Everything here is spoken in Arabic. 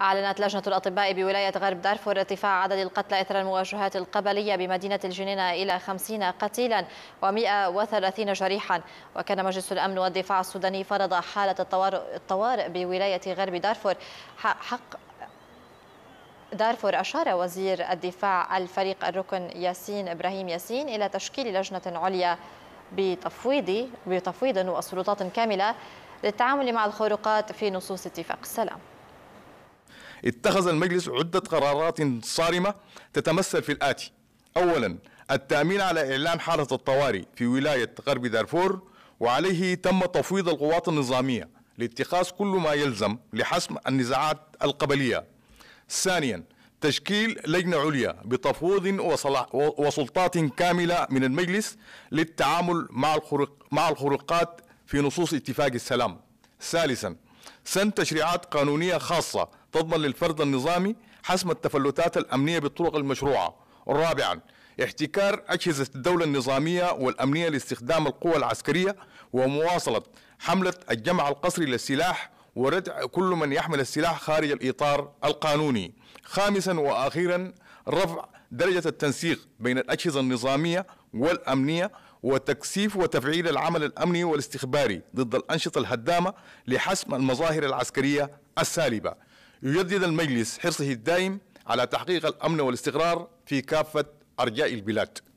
أعلنت لجنة الأطباء بولاية غرب دارفور ارتفاع عدد القتلى إثر المواجهات القبلية بمدينة الجنينة إلى 50 قتيلا و130 جريحا وكان مجلس الأمن والدفاع السوداني فرض حالة الطوارئ بولاية غرب دارفور حق دارفور أشار وزير الدفاع الفريق الركن ياسين إبراهيم ياسين إلى تشكيل لجنة عليا بتفويض بتفويض وسلطات كاملة للتعامل مع الخروقات في نصوص اتفاق السلام اتخذ المجلس عدة قرارات صارمة تتمثل في الآتي أولا التأمين على إعلان حالة الطوارئ في ولاية غرب دارفور وعليه تم تفويض القوات النظامية لاتخاذ كل ما يلزم لحسم النزاعات القبلية ثانيا تشكيل لجنة عليا بتفويض وسلطات كاملة من المجلس للتعامل مع الخروقات في نصوص اتفاق السلام ثالثا سن تشريعات قانونية خاصة تضمن للفرد النظامي حسم التفلتات الأمنية بالطرق المشروعة رابعا احتكار أجهزة الدولة النظامية والأمنية لاستخدام القوى العسكرية ومواصلة حملة الجمع القسري للسلاح وردع كل من يحمل السلاح خارج الإطار القانوني خامسا وأخيرا رفع درجة التنسيق بين الأجهزة النظامية والأمنية وتكثيف وتفعيل العمل الأمني والاستخباري ضد الأنشطة الهدامة لحسم المظاهر العسكرية السالبة يجدد المجلس حرصه الدائم على تحقيق الأمن والاستقرار في كافة أرجاء البلاد